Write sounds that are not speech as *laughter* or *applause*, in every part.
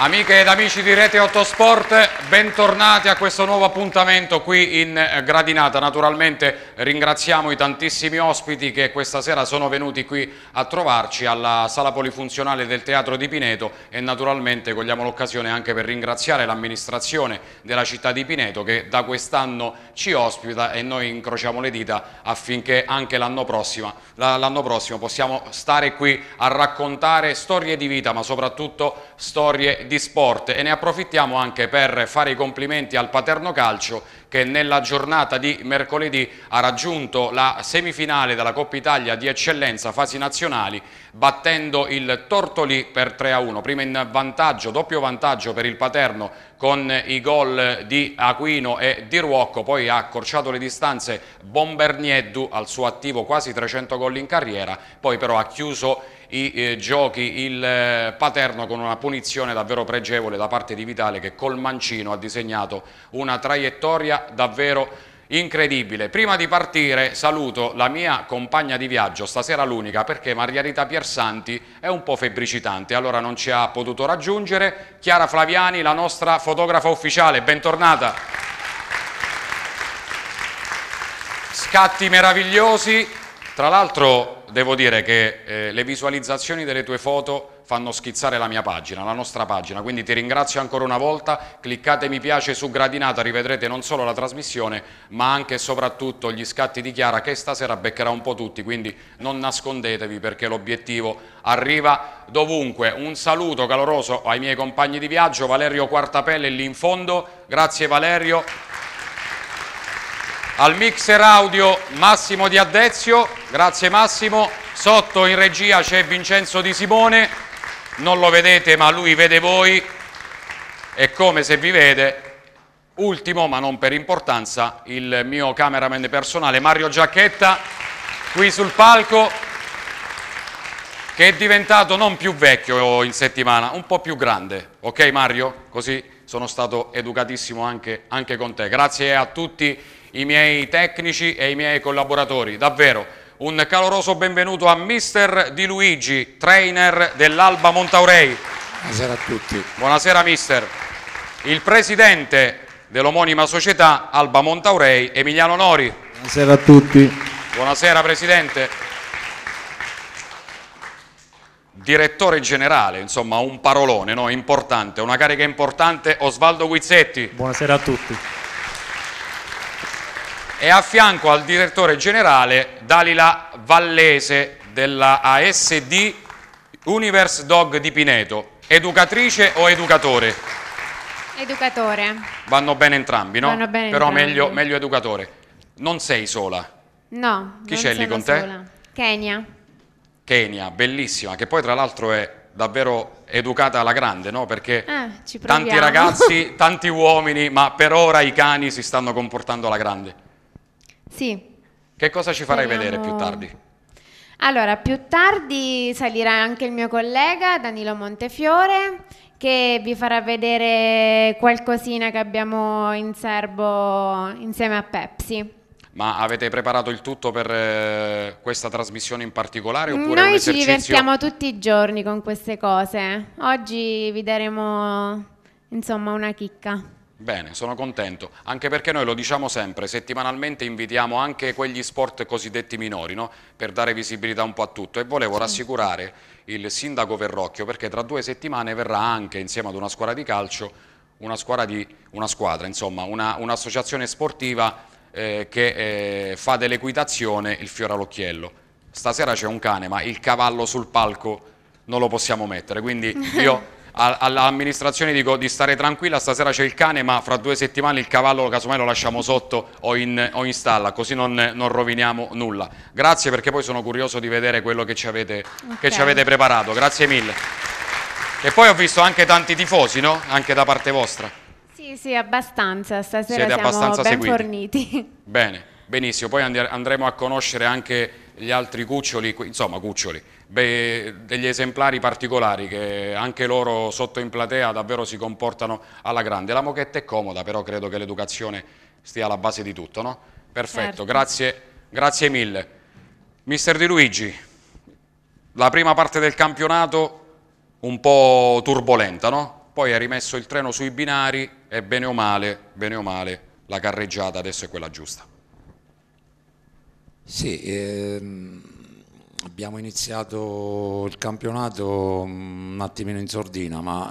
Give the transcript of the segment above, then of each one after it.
Amiche ed amici di Rete 8 Sport, bentornati a questo nuovo appuntamento qui in eh, Gradinata. Naturalmente ringraziamo i tantissimi ospiti che questa sera sono venuti qui a trovarci alla sala polifunzionale del Teatro di Pineto e naturalmente cogliamo l'occasione anche per ringraziare l'amministrazione della città di Pineto che da quest'anno ci ospita e noi incrociamo le dita affinché anche l'anno prossimo, prossimo possiamo stare qui a raccontare storie di vita ma soprattutto storie di sport e ne approfittiamo anche per fare i complimenti al Paterno Calcio che nella giornata di mercoledì ha raggiunto la semifinale della Coppa Italia di eccellenza fasi nazionali battendo il Tortoli per 3-1, a prima in vantaggio, doppio vantaggio per il Paterno con i gol di Aquino e di Ruocco, poi ha accorciato le distanze Bombernieddu al suo attivo quasi 300 gol in carriera, poi però ha chiuso i eh, giochi il eh, Paterno con una punizione davvero pregevole da parte di Vitale che col mancino ha disegnato una traiettoria davvero incredibile. Prima di partire saluto la mia compagna di viaggio, stasera l'unica, perché Maria Piersanti è un po' febbricitante, allora non ci ha potuto raggiungere. Chiara Flaviani, la nostra fotografa ufficiale, bentornata. Scatti meravigliosi, tra l'altro devo dire che eh, le visualizzazioni delle tue foto fanno schizzare la mia pagina, la nostra pagina, quindi ti ringrazio ancora una volta, cliccate mi piace su Gradinata, rivedrete non solo la trasmissione ma anche e soprattutto gli scatti di Chiara che stasera beccherà un po' tutti, quindi non nascondetevi perché l'obiettivo arriva dovunque. Un saluto caloroso ai miei compagni di viaggio, Valerio Quartapelle lì in fondo, grazie Valerio. Al mixer audio Massimo Di Addezio, grazie Massimo, sotto in regia c'è Vincenzo Di Simone, non lo vedete ma lui vede voi e come se vi vede, ultimo ma non per importanza, il mio cameraman personale Mario Giacchetta qui sul palco che è diventato non più vecchio in settimana, un po' più grande, ok Mario? Così sono stato educatissimo anche, anche con te. Grazie a tutti i miei tecnici e i miei collaboratori, davvero un caloroso benvenuto a mister Di Luigi, trainer dell'Alba Montaurei. Buonasera a tutti. Buonasera mister. Il presidente dell'omonima società Alba Montaurei, Emiliano Nori. Buonasera a tutti. Buonasera presidente. Direttore generale, insomma un parolone no? importante, una carica importante, Osvaldo Guizzetti. Buonasera a tutti e a fianco al direttore generale Dalila Vallese della ASD Universe Dog di Pineto, educatrice o educatore? Educatore. Vanno bene entrambi, no? Vanno bene Però entrambi. Meglio, meglio educatore. Non sei sola? No. Chi c'è lì con te? Kenya. Kenya, bellissima, che poi tra l'altro è davvero educata alla grande, no? Perché eh, tanti ragazzi, *laughs* tanti uomini, ma per ora i cani si stanno comportando alla grande. Sì. Che cosa ci farai Speriamo... vedere più tardi? Allora, più tardi salirà anche il mio collega Danilo Montefiore che vi farà vedere qualcosina che abbiamo in serbo insieme a Pepsi. Ma avete preparato il tutto per eh, questa trasmissione in particolare? Oppure Noi esercizio... ci divertiamo tutti i giorni con queste cose. Oggi vi daremo insomma una chicca. Bene, sono contento, anche perché noi lo diciamo sempre, settimanalmente invitiamo anche quegli sport cosiddetti minori, no? per dare visibilità un po' a tutto e volevo sì. rassicurare il sindaco Verrocchio perché tra due settimane verrà anche insieme ad una squadra di calcio, una squadra, di, una squadra insomma, un'associazione un sportiva eh, che eh, fa dell'equitazione il fiore all'occhiello. Stasera c'è un cane, ma il cavallo sul palco non lo possiamo mettere, quindi *laughs* io all'amministrazione dico di stare tranquilla, stasera c'è il cane ma fra due settimane il cavallo casomai lo lasciamo sotto o in, o in stalla, così non, non, roviniamo nulla. Grazie perché poi sono curioso di vedere quello che ci avete, okay. che ci avete preparato, grazie mille. E poi ho visto anche tanti tifosi, no? Anche da parte vostra. Sì, sì, abbastanza, stasera Siete siamo abbastanza ben seguiti. forniti. Bene, benissimo, poi andremo a conoscere anche gli altri cuccioli, insomma cuccioli, beh, degli esemplari particolari che anche loro sotto in platea davvero si comportano alla grande. La mochetta è comoda, però credo che l'educazione stia alla base di tutto, no? Perfetto, certo. grazie, grazie mille. Mister Di Luigi, la prima parte del campionato un po' turbolenta, no? Poi è rimesso il treno sui binari e bene o male, bene o male, la carreggiata adesso è quella giusta. Sì, ehm Abbiamo iniziato il campionato mm, un attimino in sordina, ma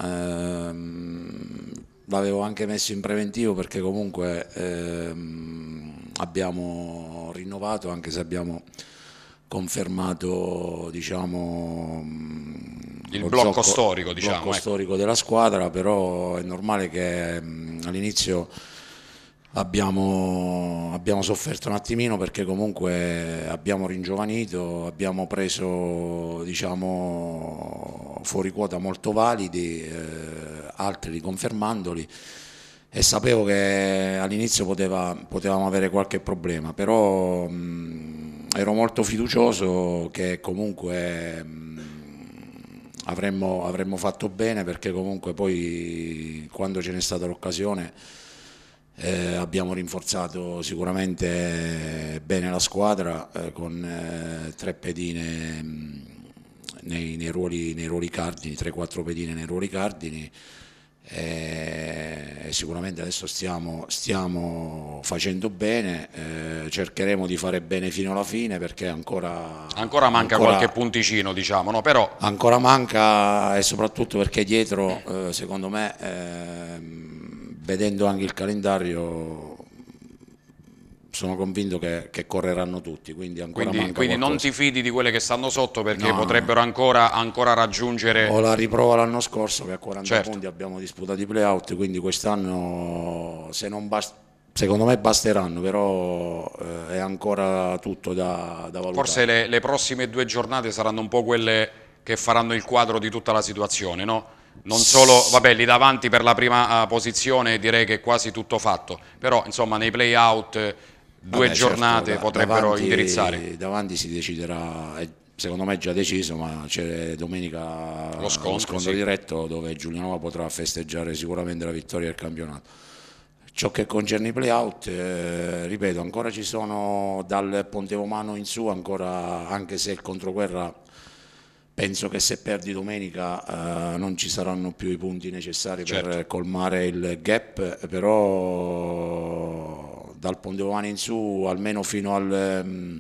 ehm, l'avevo anche messo in preventivo perché comunque ehm, abbiamo rinnovato, anche se abbiamo confermato diciamo, mm, il blocco gioco, storico, diciamo, blocco ecco. storico della squadra, però è normale che ehm, all'inizio abbiamo, abbiamo sofferto un attimino perché comunque abbiamo ringiovanito, abbiamo preso diciamo, fuori quota molto validi, eh, altri riconfermandoli e sapevo che all'inizio potevamo avere qualche problema, però mh, mm, ero molto fiducioso che comunque mh, mm, avremmo, avremmo fatto bene perché comunque poi quando ce n'è stata l'occasione eh, abbiamo rinforzato sicuramente bene la squadra eh, con eh, tre pedine mh, mm, nei, nei, ruoli, nei, ruoli, cardini, tre quattro pedine nei ruoli cardini eh, e sicuramente adesso stiamo, stiamo facendo bene, eh, cercheremo di fare bene fino alla fine perché ancora... Ancora manca ancora, qualche punticino diciamo, no? Però... Ancora manca e soprattutto perché dietro eh, secondo me ehm, vedendo anche il calendario sono convinto che, che, correranno tutti. Quindi, ancora quindi, quindi non ti fidi di quelle che stanno sotto perché no, potrebbero ancora, ancora, raggiungere. Ho la riprova l'anno scorso che a 40 certo. punti abbiamo disputato i playout, quindi quest'anno se non basta secondo me basteranno, però eh, è ancora tutto da, da valutare. Forse le, le, prossime due giornate saranno un po' quelle che faranno il quadro di tutta la situazione, no? non solo, vabbè, lì davanti per la prima eh, posizione direi che è quasi tutto fatto, però insomma nei play-out eh, due vabbè, certo, giornate certo, potrebbero davanti, indirizzare. Davanti si deciderà, secondo me è già deciso, ma c'è domenica lo scontro, lo scontro sì. diretto dove Giulianova potrà festeggiare sicuramente la vittoria del campionato. Ciò che concerne i playout, eh, ripeto, ancora ci sono dal Ponte Romano in su, ancora, anche se il controguerra Penso che se perdi domenica eh, non ci saranno più i punti necessari certo. per colmare il gap, però dal Ponteovani in su, almeno fino al... Mm,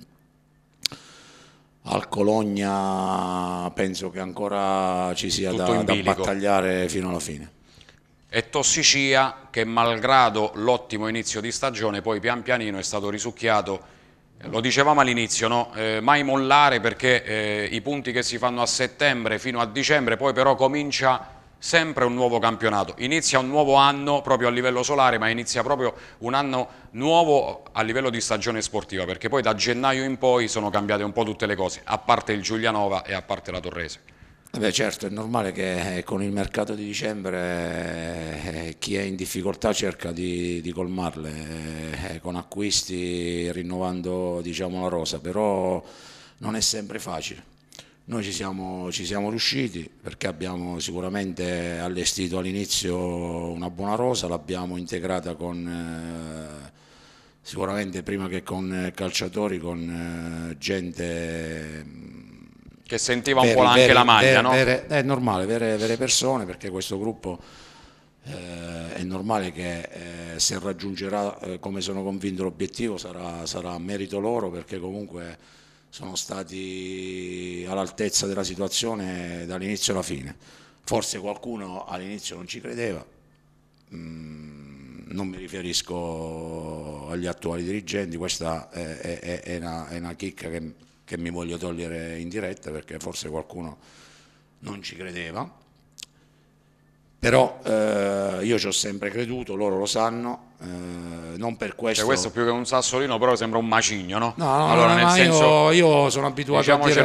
al Cologna penso che ancora ci sia da, da, battagliare fino alla fine. E Tossicia che malgrado l'ottimo inizio di stagione poi pian pianino è stato risucchiato lo dicevamo all'inizio, no? eh, mai mollare perché eh, i punti che si fanno a settembre fino a dicembre, poi però comincia sempre un nuovo campionato, inizia un nuovo anno proprio a livello solare ma inizia proprio un anno nuovo a livello di stagione sportiva perché poi da gennaio in poi sono cambiate un po' tutte le cose, a parte il Giulianova e a parte la Torrese. Eh beh, certo, è normale che eh, con il mercato di dicembre eh, chi è in difficoltà cerca di, di colmarle con acquisti, rinnovando diciamo, la rosa, però non è sempre facile. Noi ci siamo, ci siamo, riusciti perché abbiamo sicuramente allestito all'inizio una buona rosa, l'abbiamo integrata con, eh, sicuramente prima che con calciatori, con eh, gente che sentiva un po' anche vere, la maglia, vere, no? è normale, vere, persone, perché questo gruppo eh, è normale che eh, se raggiungerà, eh, come sono convinto, l'obiettivo sarà, sarà merito loro, perché comunque sono stati all'altezza della situazione dall'inizio alla fine. Forse qualcuno all'inizio non ci credeva, mm, non mi riferisco agli attuali dirigenti, questa è, è, è, una, è una chicca che che mi voglio togliere in diretta perché forse qualcuno non ci credeva, però eh, io ci ho sempre creduto, loro lo sanno, eh, non per questo... Cioè questo più che un sassolino però sembra un macigno, no? No, no allora, no, nel senso, io, io sono abituato a dire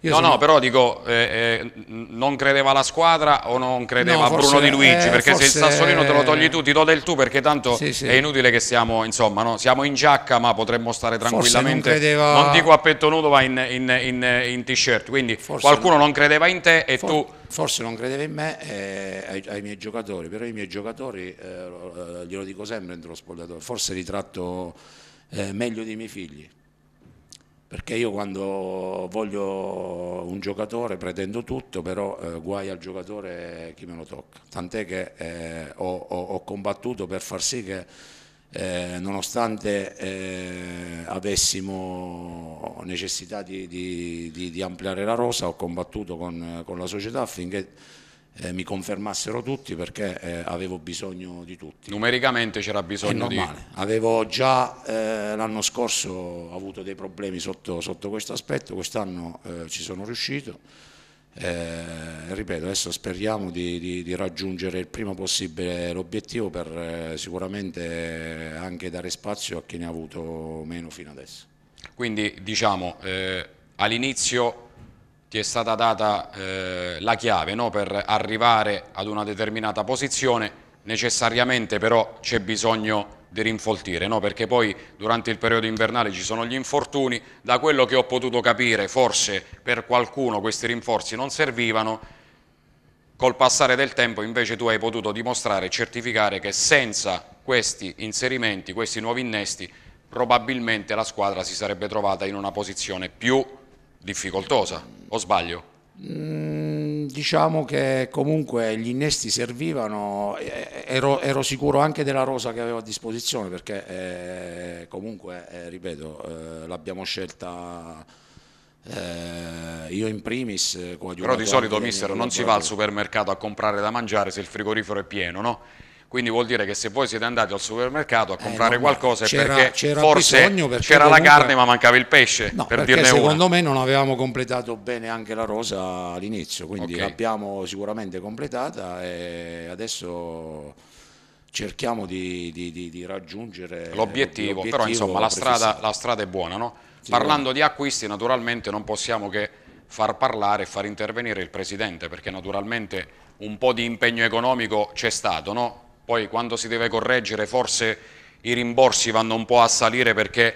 io no, sono... no, però dico, eh, eh, non credeva alla squadra o non credeva no, a Bruno Di Luigi, eh, perché se il Sassolino te lo togli eh, tu, ti do del tu, perché tanto sì, sì. è inutile che siamo, insomma, no? siamo in giacca, ma potremmo stare tranquillamente, non, credeva... non, dico a petto nudo, ma in, in, in, in t-shirt, quindi forse qualcuno non... non credeva in te e For... tu... Forse non credeva in me e eh, ai, ai, miei giocatori, però i miei giocatori, eh, glielo dico sempre entro lo spogliatoio, forse li tratto meglio dei miei figli perché io quando voglio un giocatore pretendo tutto, però eh, guai al giocatore chi me lo tocca. Tant'è che eh, ho, ho, combattuto per far sì che eh, nonostante eh, avessimo necessità di, di, di, di, ampliare la rosa, ho combattuto con, con la società affinché eh, mi confermassero tutti perché eh, avevo bisogno di tutti. Numericamente c'era bisogno di... Avevo già eh, l'anno scorso avuto dei problemi sotto, sotto questo aspetto, quest'anno eh, ci sono riuscito. Eh, ripeto, adesso speriamo di, di, di, raggiungere il prima possibile l'obiettivo per eh, sicuramente anche dare spazio a chi ne ha avuto meno fino adesso. Quindi diciamo all'inizio ti è stata data eh, la chiave no? per arrivare ad una determinata posizione, necessariamente però c'è bisogno di rinfoltire, no? perché poi durante il periodo invernale ci sono gli infortuni, da quello che ho potuto capire forse per qualcuno questi rinforzi non servivano, col passare del tempo invece tu hai potuto dimostrare e certificare che senza questi inserimenti, questi nuovi innesti, probabilmente la squadra si sarebbe trovata in una posizione più difficoltosa. O sbaglio? Mm, diciamo che comunque gli innesti servivano, ero, ero, sicuro anche della rosa che avevo a disposizione perché eh, comunque, eh, ripeto, eh, l'abbiamo scelta eh, io in primis. Eh, Però di solito, mister, non si va al supermercato a comprare da mangiare se il frigorifero è pieno, no? quindi vuol dire che se voi siete andati al supermercato a eh, comprare eh, qualcosa c'era, perché c'era forse c'era la carne ma mancava il pesce no, per dirne secondo una. me non avevamo completato bene anche la rosa all'inizio quindi okay. l'abbiamo sicuramente completata e adesso cerchiamo di, di, di, di raggiungere l'obiettivo, però insomma la strada, la strada, è buona no? sì, parlando di acquisti naturalmente non possiamo che far parlare e far intervenire il Presidente perché naturalmente un po' di impegno economico c'è stato no? Poi quando si deve correggere forse i rimborsi vanno un po' a salire perché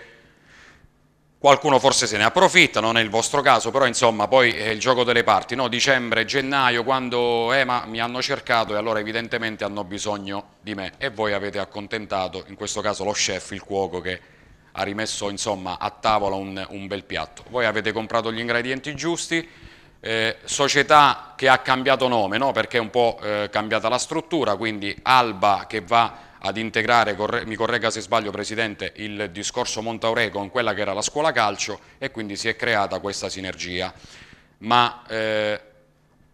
qualcuno forse se ne approfitta, non è il vostro caso, però insomma poi è il gioco delle parti, no? dicembre, gennaio, quando eh, mi hanno cercato e allora evidentemente hanno bisogno di me e voi avete accontentato, in questo caso lo chef, il cuoco che ha rimesso insomma, a tavola un, un bel piatto. Voi avete comprato gli ingredienti giusti, eh, società che ha cambiato nome, no? perché è un po' eh, cambiata la struttura, quindi Alba che va ad integrare, corre, mi corregga se sbaglio Presidente, il discorso Montaure con quella che era la scuola calcio e quindi si è creata questa sinergia. Ma eh,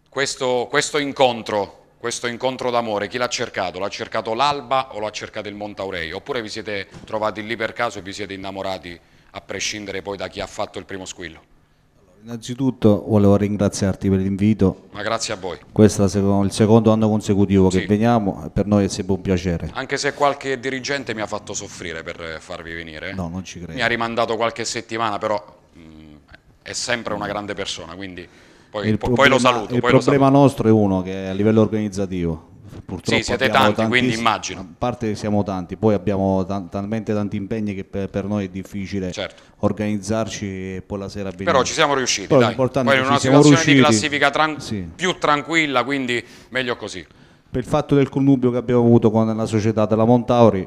questo, questo, incontro, questo incontro d'amore, chi l'ha cercato? L'ha cercato l'Alba o l'ha cercato il Montaurei? Oppure vi siete trovati lì per caso e vi siete innamorati a prescindere poi da chi ha fatto il primo squillo? Innanzitutto volevo ringraziarti per l'invito. Ma grazie a voi. Questo è il secondo anno consecutivo sì. che veniamo, per noi è sempre un piacere. Anche se qualche dirigente mi ha fatto soffrire per farvi venire. No, non ci credo. Mi ha rimandato qualche settimana, però mh, mm, è sempre una grande persona, quindi poi, il problema, lo saluto. Il problema lo saluto. nostro è uno che è a livello organizzativo purtroppo sì, siete tanti, quindi immagino. A parte siamo tanti, poi abbiamo tan- talmente tanti impegni che per, per noi è difficile certo. organizzarci e poi la sera venire. Però ci siamo riusciti, poi, dai. Poi in una situazione riusciti. di classifica tran- sì. più tranquilla, quindi meglio così. Per il fatto del connubio che abbiamo avuto con la società della Montauri,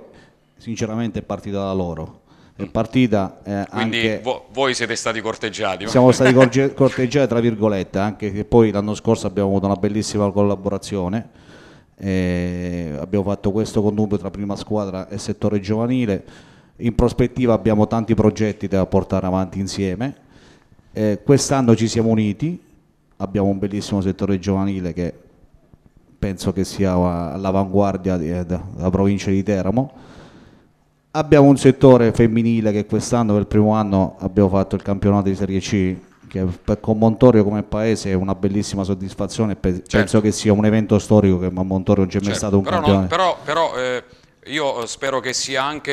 sinceramente è partita da loro è mm. partita eh, quindi anche, vo- voi siete stati corteggiati siamo stati *laughs* corteggiati tra virgolette anche che poi l'anno scorso abbiamo avuto una bellissima collaborazione eh, abbiamo fatto questo connubio tra prima squadra e settore giovanile, in prospettiva abbiamo tanti progetti da portare avanti insieme, eh, quest'anno ci siamo uniti, abbiamo un bellissimo settore giovanile che penso che sia all'avanguardia della eh, provincia di Teramo, abbiamo un settore femminile che quest'anno per il primo anno abbiamo fatto il campionato di Serie C che per, con Montorio come paese è una bellissima soddisfazione, pe- certo. penso che sia un evento storico che a Montorio non c'è certo. mai stato un però campione. No, però, però eh, io spero che sia anche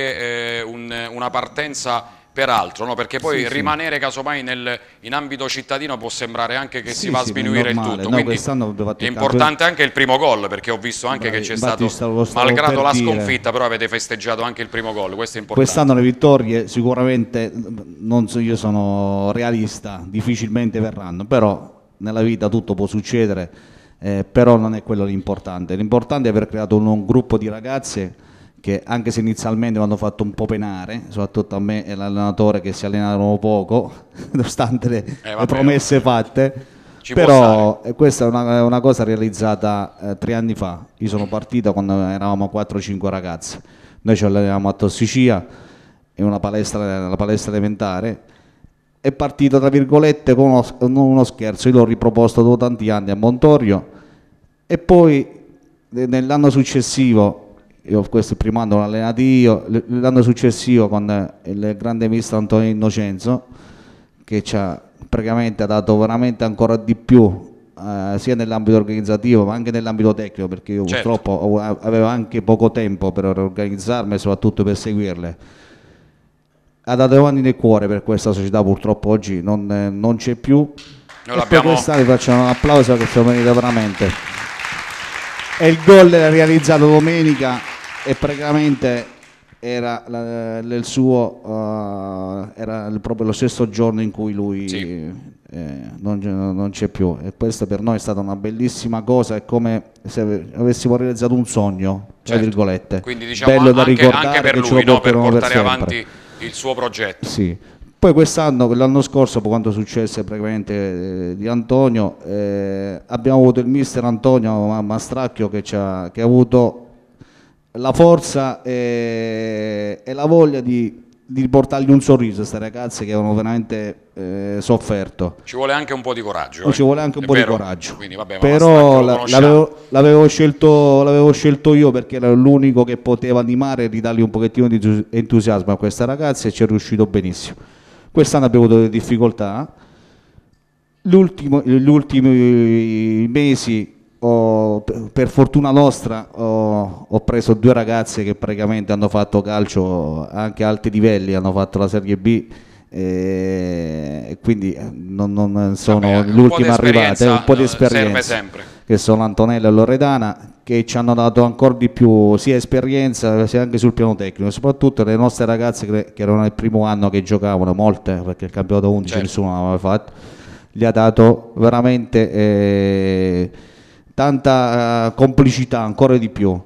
eh, un, una partenza peraltro, no? perché poi sì, rimanere sì. casomai nel, in ambito cittadino può sembrare anche che sì, si va a sminuire il tutto, no, è importante anche il primo gol perché ho visto anche Bravi, che c'è stato, stavo malgrado per la sconfitta, però avete festeggiato anche il primo gol, questo è importante. Quest'anno le vittorie sicuramente, non so, io sono realista, difficilmente verranno, però nella vita tutto può succedere, eh, però non è quello l'importante, l'importante è aver creato un, un gruppo di ragazze che anche se inizialmente mi hanno fatto un po' penare, soprattutto a me e all'allenatore che si allenavano poco, *laughs* nonostante le, eh, le promesse fatte, Ci però eh, questa è una, una cosa realizzata eh, tre anni fa, io sono partito quando eravamo 4-5 ragazzi, noi ci allenavamo a Tossicia, in una palestra, una palestra elementare, è partito tra virgolette con uno, uno scherzo, io l'ho riproposto dopo tanti anni a Montorio e poi eh, nell'anno successivo io questo il primo anno l'ho allenato io, l'anno successivo con il grande mister Antonio Innocenzo che ci ha praticamente dato veramente ancora di più eh, sia nell'ambito organizzativo ma anche nell'ambito tecnico perché io certo. purtroppo avevo anche poco tempo per organizzarmi e soprattutto per seguirle ha dato mani nel cuore per questa società purtroppo oggi non, eh, non c'è più Noi e per quest'anno facciamo un applauso che siamo venuti veramente e il gol realizzato domenica e praticamente era la, eh, il suo uh, era proprio lo stesso giorno in cui lui sì. eh, non, non, c'è più e questo per noi è stata una bellissima cosa è come se avessimo realizzato un sogno tra certo. virgolette Quindi, diciamo, bello anche, da ricordare anche per lui, no, per portare per avanti il suo progetto sì poi quest'anno, l'anno scorso, quanto successe praticamente eh, di Antonio, eh, abbiamo avuto il mister Antonio Mastracchio che, ha, che ha, avuto la forza e, e la voglia di, di, portargli un sorriso a queste ragazze che avevano veramente eh, sofferto. Ci vuole anche un po' di coraggio. Ci vuole eh. anche un È po' vero. di coraggio. Quindi, vabbè, Però l'avevo, scelto, scelto, io perché era l'unico che poteva animare e ridargli un pochettino di entusiasmo a queste ragazze e ci è riuscito benissimo quest'anno abbiamo avuto delle difficoltà, gli ultimi mesi ho, per fortuna nostra ho, ho, preso due ragazze che praticamente hanno fatto calcio anche a alti livelli, hanno fatto la Serie B e quindi non, non sono l'ultima arrivata, eh, un po' di esperienza. Serve sempre che sono Antonella e Loredana che ci hanno dato ancora di più sia esperienza sia anche sul piano tecnico soprattutto le nostre ragazze che erano nel primo anno che giocavano molte perché il campionato 11 certo. nessuno l'aveva fatto gli ha dato veramente eh, tanta eh, complicità ancora di più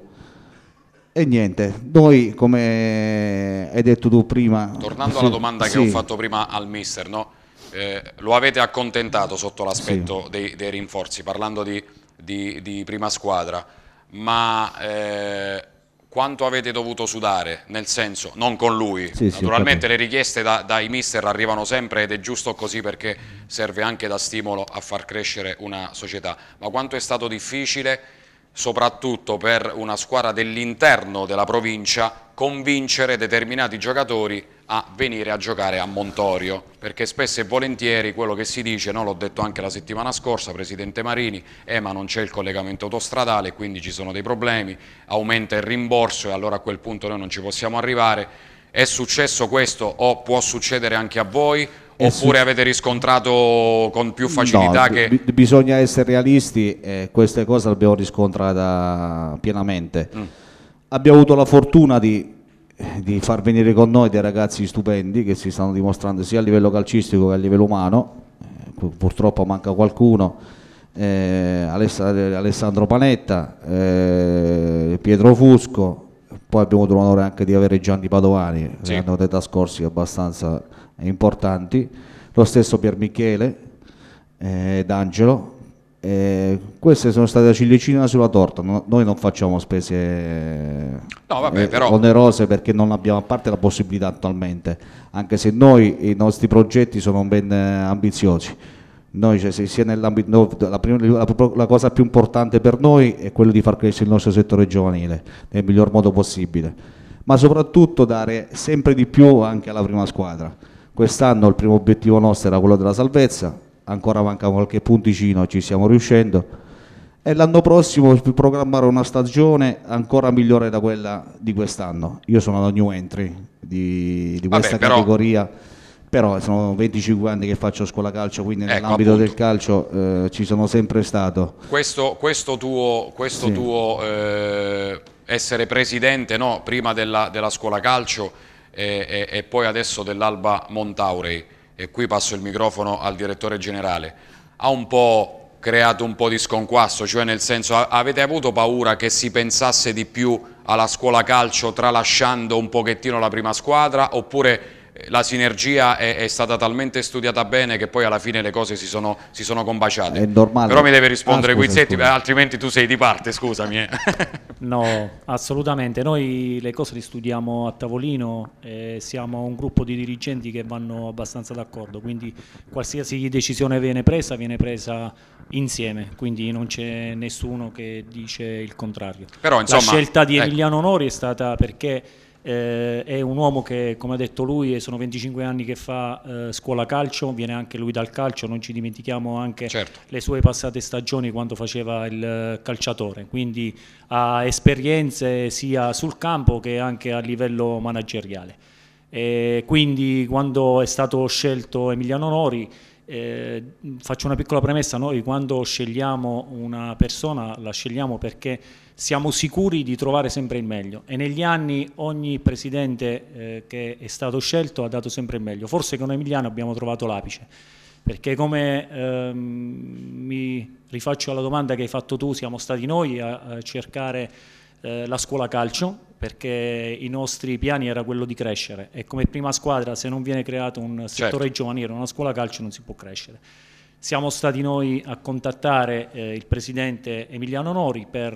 e niente, noi come hai detto tu prima... Tornando alla domanda sì. che ho fatto prima al mister, no? eh, lo avete accontentato sotto l'aspetto sì. dei, dei rinforzi, parlando di di, di prima squadra, ma eh, quanto avete dovuto sudare, nel senso, non con lui, sì, naturalmente sì, certo. le richieste da, dai mister arrivano sempre ed è giusto così perché serve anche da stimolo a far crescere una società, ma quanto è stato difficile soprattutto per una squadra dell'interno della provincia, convincere determinati giocatori a venire a giocare a Montorio, perché spesso e volentieri quello che si dice, no? l'ho detto anche la settimana scorsa, Presidente Marini, eh ma non c'è il collegamento autostradale, quindi ci sono dei problemi, aumenta il rimborso e allora a quel punto noi non ci possiamo arrivare, è successo questo o può succedere anche a voi, eh Oppure avete riscontrato con più facilità no, che... Bisogna essere realisti e queste cose le abbiamo riscontrate eh, pienamente. Mm. Abbiamo avuto la fortuna di, di, far venire con noi dei ragazzi stupendi che si stanno dimostrando sia a livello calcistico che a livello umano, eh, purtroppo manca qualcuno, eh, Alessandro Panetta, eh, Pietro Fusco, poi abbiamo avuto l'onore anche di avere Gianni Padovani, sì. che hanno età scorsi abbastanza importanti, lo stesso Pier Michele eh, D'Angelo. Eh, queste sono state la ciliegina sulla torta, no, noi non facciamo spese no, vabbè, eh, però... onerose perché non abbiamo a parte la possibilità attualmente, anche se noi i nostri progetti sono ben eh, ambiziosi. Noi, cioè, sia no, la, prima, la, la, cosa più importante per noi è quello di far crescere il nostro settore giovanile nel miglior modo possibile, ma soprattutto dare sempre di più anche alla prima squadra Quest'anno il primo obiettivo nostro era quello della salvezza, ancora manca qualche punticino, ci stiamo riuscendo e l'anno prossimo programmare una stagione ancora migliore da quella di quest'anno. Io sono la new entry di, di questa Vabbè, categoria, però... però sono 25 anni che faccio scuola calcio, quindi ecco, nell'ambito appunto. del calcio eh, ci sono sempre stato. Questo, questo tuo, questo sì. tuo eh, essere presidente no, prima della, della scuola calcio e, e, e poi adesso dell'Alba Montaurei, e qui passo il microfono al direttore generale, ha un po' creato un po' di sconquasso, cioè nel senso avete avuto paura che si pensasse di più alla scuola calcio tralasciando un pochettino la prima squadra oppure la sinergia è, è, stata talmente studiata bene che poi alla fine le cose si sono, si sono combaciate. È normale. Però mi deve rispondere ah, scusa, Guizzetti, scusa. altrimenti tu sei di parte, scusami. Eh. *laughs* no, assolutamente. Noi le cose le studiamo a tavolino, eh, siamo un gruppo di dirigenti che vanno abbastanza d'accordo, quindi qualsiasi decisione viene presa, viene presa insieme, quindi non c'è nessuno che dice il contrario. Però, insomma, la scelta di ecco. Emiliano ecco. Nori è stata perché eh, è un uomo che come ha detto lui eh, sono 25 anni che fa eh, scuola calcio, viene anche lui dal calcio, non ci dimentichiamo anche certo. le sue passate stagioni quando faceva il eh, calciatore, quindi ha esperienze sia sul campo che anche a livello manageriale. E quindi quando è stato scelto Emiliano Nori eh, faccio una piccola premessa, noi quando scegliamo una persona la scegliamo perché siamo sicuri di trovare sempre il meglio e negli anni ogni presidente eh, che è stato scelto ha dato sempre il meglio, forse con Emiliano abbiamo trovato l'apice, perché come ehm, mi rifaccio alla domanda che hai fatto tu, siamo stati noi a, a cercare eh, la scuola calcio, perché i nostri piani era quello di crescere e come prima squadra se non viene creato un settore certo. giovanile, una scuola calcio non si può crescere. Siamo stati noi a contattare eh, il presidente Emiliano Nori per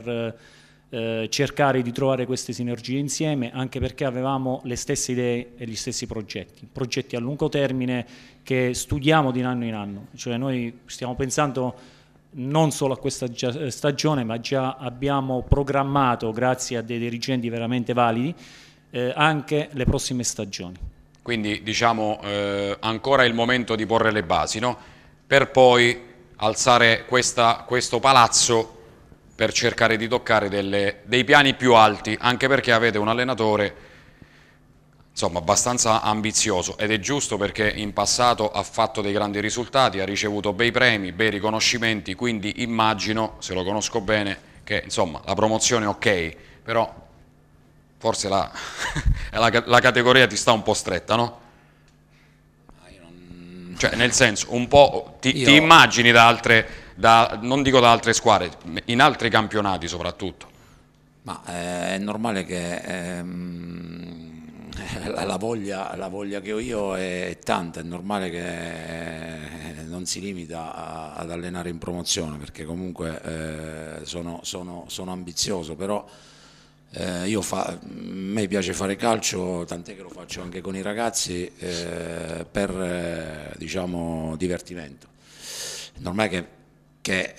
eh, cercare di trovare queste sinergie insieme, anche perché avevamo le stesse idee e gli stessi progetti, progetti a lungo termine che studiamo di anno in anno, cioè noi stiamo pensando non solo a questa eh, stagione, ma già abbiamo programmato, grazie a dei dirigenti veramente validi, eh, anche le prossime stagioni. Quindi diciamo eh, ancora è il momento di porre le basi, no? per poi alzare questa, questo palazzo per cercare di toccare delle, dei piani più alti, anche perché avete un allenatore insomma, abbastanza ambizioso ed è giusto perché in passato ha fatto dei grandi risultati, ha ricevuto bei premi, bei riconoscimenti, quindi immagino, se lo conosco bene, che insomma, la promozione è ok, però forse la, *laughs* la, la categoria ti sta un po' stretta, no? Cioè, nel senso, un po' ti, Io... ti immagini da altre, da, non dico da altre squadre, in altri campionati soprattutto. Ma eh, è normale che ehm, *laughs* la, la, voglia, la, voglia, che ho io è, è tanta, è normale che eh, non si limita a, ad allenare in promozione perché comunque eh, sono, sono, sono ambizioso, però eh, fa, a mm, me piace fare calcio, tant'è che lo faccio anche con i ragazzi eh, per eh, diciamo, divertimento. Normale che, che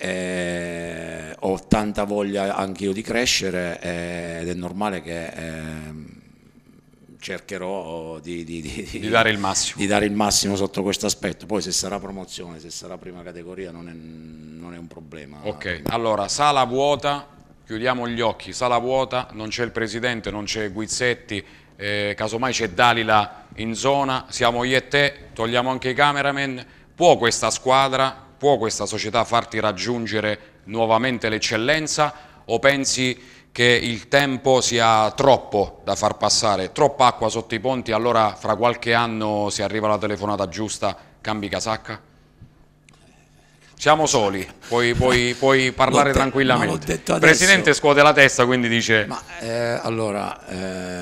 eh, ho tanta voglia anch'io di crescere eh, ed è normale che ehm, cercherò di, di, di, di, dare di, dare il massimo sotto questo aspetto. Poi se sarà promozione, se sarà prima categoria non è, non è un problema. Ok, allora sala vuota, chiudiamo gli occhi, sala vuota, non c'è il presidente, non c'è Guizzetti, eh, casomai c'è Dalila in zona, siamo io e te, togliamo anche i cameraman, può questa squadra, può questa società farti raggiungere nuovamente l'eccellenza o pensi che il tempo sia troppo da far passare, troppa acqua sotto i ponti, allora fra qualche anno si arriva alla telefonata giusta, cambi casacca? Siamo soli, puoi, puoi, puoi parlare tranquillamente. Il presidente scuote la testa, quindi dice... Ma eh, allora,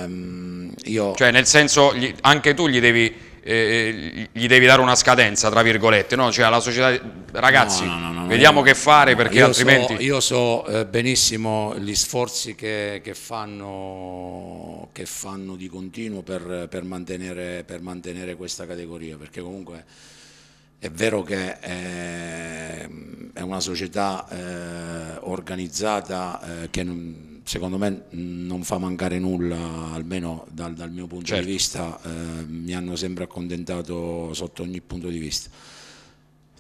ehm, io... Cioè nel senso, gli, anche tu gli devi, eh, gli devi, dare una scadenza, tra virgolette, no? Cioè alla società... Ragazzi, no, no, no, vediamo che fare perché io altrimenti... So, io so eh, benissimo gli sforzi che, che, fanno, che fanno, di continuo per, per, mantenere, per mantenere questa categoria, perché comunque è vero che eh, è una società eh, organizzata eh, che secondo me non fa mancare nulla, almeno dal, mio punto certo. di vista, mi hanno sempre accontentato sotto ogni punto di vista.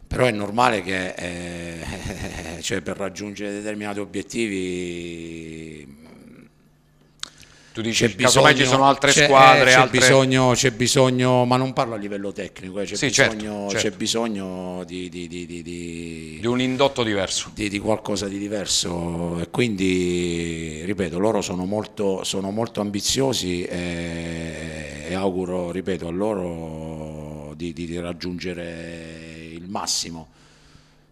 Però è normale che *laughs* cioè per raggiungere determinati obiettivi tu dici c'è bisogno, ci sono altre eh, squadre c'è, altre... Bisogno, c'è bisogno ma non parlo a livello tecnico eh, c'è, sì, bisogno, certo, certo. c'è, bisogno, di, di, di, di, un indotto diverso di, qualcosa di diverso e quindi ripeto loro sono molto, sono molto ambiziosi e, e, auguro ripeto a loro di raggiungere il massimo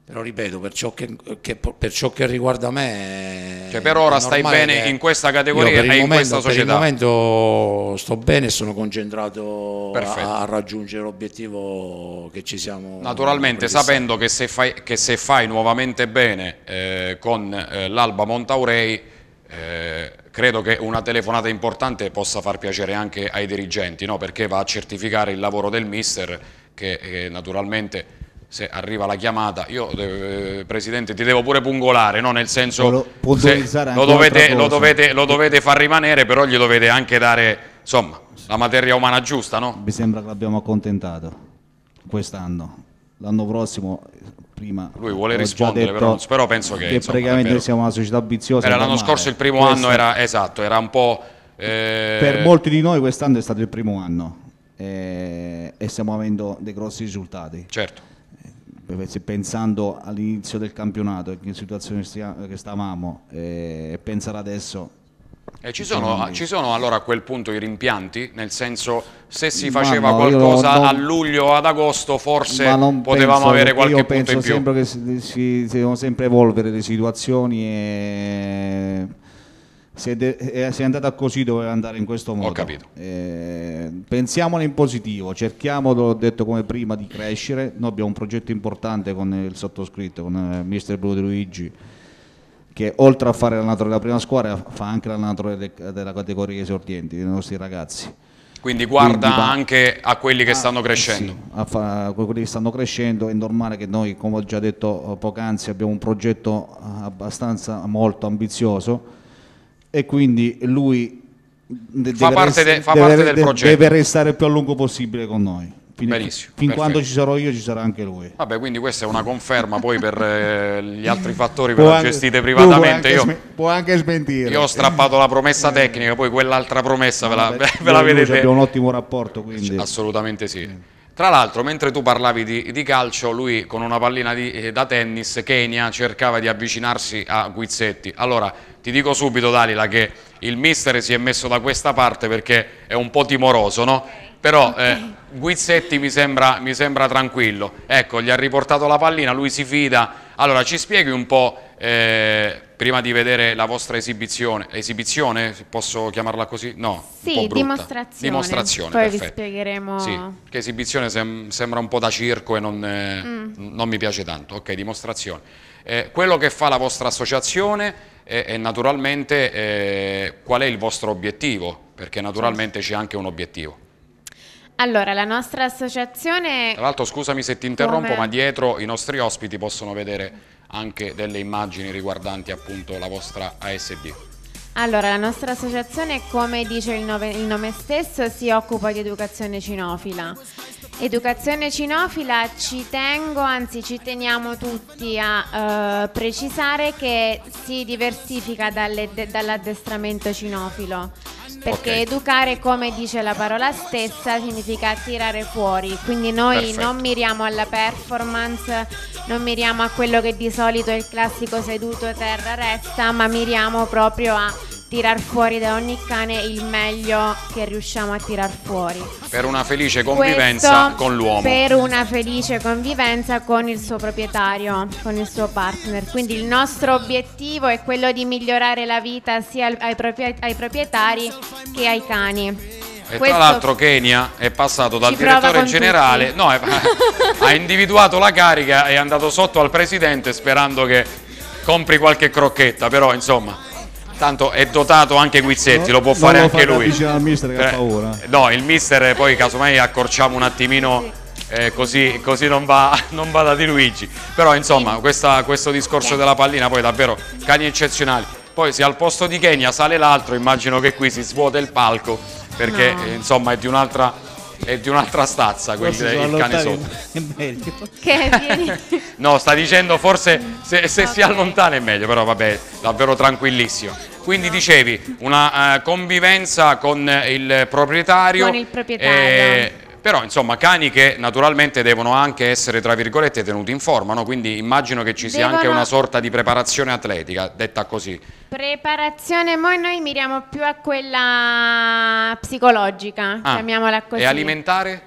però ripeto, per ciò che, che, per ciò che riguarda me... Cioè per ora stai bene in questa categoria e in questa società? Per il momento sto bene e sono concentrato a, a, raggiungere l'obiettivo che ci siamo... Naturalmente sapendo che se, fai, che se fai nuovamente bene eh, con eh, l'Alba Montaurei eh, credo che una telefonata importante possa far piacere anche ai dirigenti, no? perché va a certificare il lavoro del mister che eh, naturalmente se arriva la chiamata, io eh, Presidente ti devo pure pungolare, no? nel senso lo, lo, dovete, lo, dovete, lo, dovete, far rimanere, però gli dovete anche dare insomma, la materia umana giusta. No? Mi sembra che l'abbiamo accontentato quest'anno, l'anno prossimo prima lui vuole rispondere però, però, penso che, che insomma, praticamente siamo una società ambiziosa l'anno scorso il primo Questo anno era esatto era un po' eh... per molti di noi quest'anno è stato il primo anno eh, e stiamo avendo dei grossi risultati certo pensando all'inizio del campionato, e in situazione che stavamo eh, e pensare adesso... E eh, ci sono, ci sono allora a quel punto i rimpianti? Nel senso se si faceva no, qualcosa non, a luglio o ad agosto forse potevamo penso, avere qualche punto in più? Io penso sempre che si, si, devono sempre evolvere le situazioni e se, de- se è andata così doveva andare in questo modo. Ho capito. Eh, pensiamolo in positivo, cerchiamo, l'ho detto come prima, di crescere. Noi abbiamo un progetto importante con il sottoscritto, con il eh, Mister Bruno Di Luigi che oltre a fare l'allenatore della prima squadra fa anche l'allenatore de- della categoria esordienti, dei nostri ragazzi. Quindi guarda Quindi, anche a quelli che ah, stanno crescendo. Sì, a, fa- a, quelli che stanno crescendo è normale che noi, come ho già detto eh, poc'anzi, abbiamo un progetto eh, abbastanza molto ambizioso e quindi lui deve, fa parte, rest- de- fa parte del progetto. Deve restare più a lungo possibile con noi. Fin, Benissimo, fin quando ci sarò io ci sarà anche lui. Vabbè, quindi questa è una conferma poi per eh, gli altri fattori ve la gestite privatamente. Può anche, io, può anche smentire. Io ho strappato la promessa eh. tecnica, poi quell'altra promessa ve la, Vabbè, ve la vedete. Abbiamo un ottimo rapporto, quindi. Assolutamente sì. sì. Tra l'altro, mentre tu parlavi di, di calcio, lui con una pallina di, eh, da tennis, Kenya, cercava di avvicinarsi a Guizzetti. Allora, ti dico subito Dalila che il mister si è messo da questa parte perché è un po' timoroso, no? Però eh, Guizzetti mi sembra, mi sembra tranquillo. Ecco, gli ha riportato la pallina, lui si fida. Allora, ci spieghi un po' Eh, prima di vedere la vostra esibizione, esibizione posso chiamarla così? No, sì, dimostrazione. dimostrazione. Poi perfetto. vi spiegheremo. Sì, che esibizione sem sembra un po' da circo e non, eh, mm. non mi piace tanto. Ok, dimostrazione. Eh, quello che fa la vostra associazione e, e naturalmente eh, qual è il vostro obiettivo, perché naturalmente c'è anche un obiettivo. Allora, la nostra associazione... Tra l'altro scusami se ti interrompo, come... ma dietro i nostri ospiti possono vedere anche delle immagini riguardanti appunto la vostra ASD. Allora, la nostra associazione, come dice il nome, il nome stesso, si occupa di educazione cinofila. Educazione cinofila ci tengo, anzi ci teniamo tutti a eh, precisare che si diversifica dalle, de, dall'addestramento cinofilo perché okay. educare, come dice la parola stessa, significa tirare fuori. Quindi noi Perfetto. non miriamo alla performance, non miriamo a quello che di solito è il classico seduto terra resta, ma miriamo proprio a tirar fuori da ogni cane il meglio che riusciamo a tirar fuori. Per una felice convivenza Questo con l'uomo. Per una felice convivenza con il suo proprietario, con il suo partner. Quindi il nostro obiettivo è quello di migliorare la vita sia ai, propri- ai proprietari che ai cani. E tra l'altro Kenya è passato dal direttore generale, no, è, eh, *laughs* ha individuato la carica e è andato sotto al presidente sperando che compri qualche crocchetta, però insomma... Tanto è dotato anche Guizzetti, no, lo può fare lo anche lui. Al mister che ha eh, paura. No, il mister poi casomai accorciamo un attimino eh, così, così, non, va, *laughs* non va da Di Luigi. Però insomma questa, questo discorso della pallina poi davvero cani eccezionali. Poi se al posto di Kenya sale l'altro immagino che qui si svuota il palco perché no. Eh, insomma è di un'altra è di un'altra stazza quelli, il cane sotto. È *laughs* meglio. Che vieni. *laughs* No, sta dicendo forse se, se okay. si allontana è meglio, però vabbè, davvero tranquillissimo. Quindi no. dicevi, una uh, convivenza con il proprietario. Con il proprietario. Eh, però insomma cani che naturalmente devono anche essere tra virgolette tenuti in forma, no? quindi immagino che ci sia devono... anche una sorta di preparazione atletica, detta così. Preparazione, poi noi miriamo più a quella psicologica, ah, chiamiamola così. E alimentare?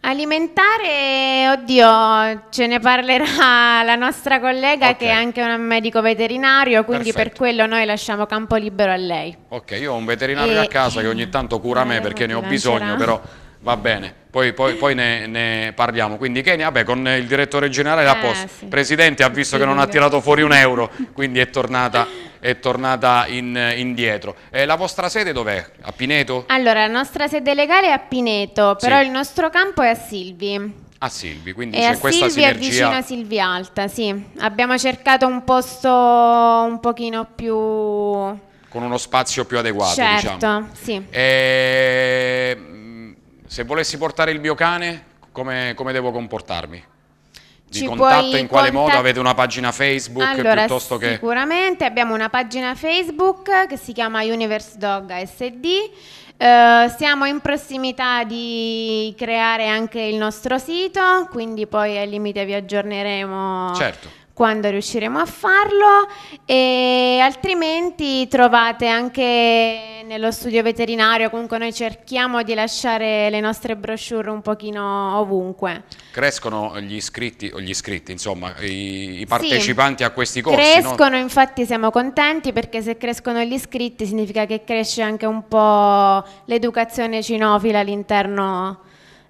Alimentare, oddio, ce ne parlerà *laughs* la nostra collega okay. che è anche un medico veterinario, quindi Perfetto. per quello noi lasciamo campo libero a lei. Ok, io ho un veterinario e... a casa che ogni tanto cura me eh, perché ne ho bilancerà. bisogno, però Va bene, poi, poi, poi ne, ne, parliamo. Quindi Kenya, vabbè, con il direttore generale la Post, eh, sì. presidente ha visto sì, che non ha tirato fuori un euro, quindi è tornata, è tornata in, indietro. Eh, la vostra sede dov'è? A Pineto? Allora, la nostra sede legale è a Pineto, però sì. il nostro campo è a Silvi. A Silvi, quindi e c'è questa Silvi sinergia. vicino a Silvi Alta, sì. Abbiamo cercato un posto un pochino più... Con uno spazio più adeguato, diciamo. certo, diciamo. sì. E eh, se volessi portare il mio cane, come, come devo comportarmi? Di Ci contatto in quale modo? Avete una pagina Facebook allora, piuttosto che... Sicuramente abbiamo una pagina Facebook che si chiama Universe Dog ASD. Uh, eh, siamo in prossimità di creare anche il nostro sito, quindi poi al limite vi aggiorneremo certo quando riusciremo a farlo e altrimenti trovate anche nello studio veterinario, comunque noi cerchiamo di lasciare le nostre brochure un pochino ovunque. Crescono gli iscritti, gli iscritti insomma, i, i partecipanti sì, a questi corsi? Crescono, no? infatti siamo contenti perché se crescono gli iscritti significa che cresce anche un po' l'educazione cinofila all'interno